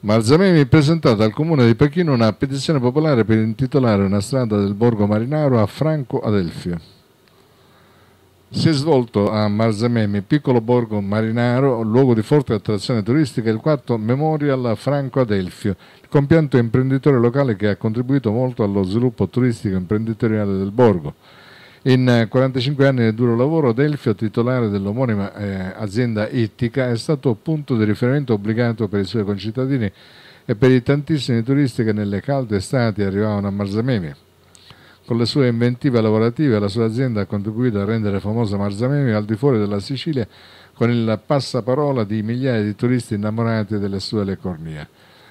Marzamemi ha presentato al comune di Pechino una petizione popolare per intitolare una strada del borgo marinaro a Franco Adelfio. Si è svolto a Marzamemi, piccolo borgo marinaro, luogo di forte attrazione turistica, il quarto Memorial Franco Adelfio, il compianto imprenditore locale che ha contribuito molto allo sviluppo turistico e imprenditoriale del borgo. In 45 eh, anni di duro lavoro, Delfio, titolare dell'omonima eh, azienda ittica, è stato punto di riferimento obbligato per i suoi concittadini e per i tantissimi turisti che nelle calde estati arrivavano a Marzamemi. Con le sue inventive lavorative la sua azienda ha contribuito a rendere famosa Marzamemi al di fuori della Sicilia con il passaparola di migliaia di turisti innamorati delle sue lecornie.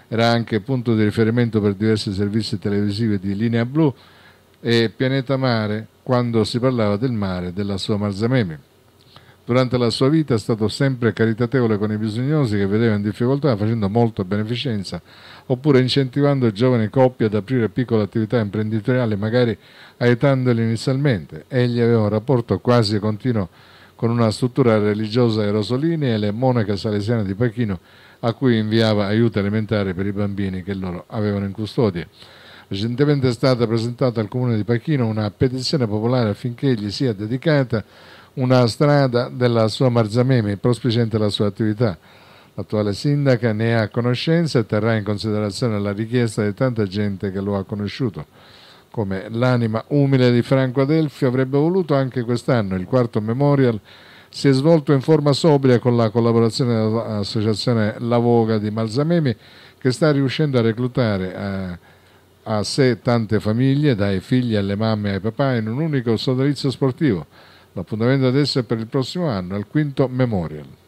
Era anche punto di riferimento per diversi servizi televisivi di linea blu e pianeta mare quando si parlava del mare della sua Marzamemi. Durante la sua vita è stato sempre caritatevole con i bisognosi che vedeva in difficoltà, facendo molta beneficenza, oppure incentivando giovani coppie ad aprire piccole attività imprenditoriali, magari aiutandoli inizialmente. Egli aveva un rapporto quasi continuo con una struttura religiosa a Rosolini e le monache salesiane di Pechino, a cui inviava aiuto elementare per i bambini che loro avevano in custodia. Recentemente è stata presentata al Comune di Pachino una petizione popolare affinché gli sia dedicata una strada della sua Marzamemi, prospiciente la sua attività. L'attuale sindaca ne ha conoscenza e terrà in considerazione la richiesta di tanta gente che lo ha conosciuto. Come l'anima umile di Franco Adelfio avrebbe voluto anche quest'anno, il quarto memorial si è svolto in forma sobria con la collaborazione dell'associazione La Voga di Malzamemi che sta riuscendo a reclutare a eh, a sé tante famiglie, dai figli alle mamme e ai papà, in un unico sodalizio sportivo. L'appuntamento adesso è per il prossimo anno, al quinto Memorial.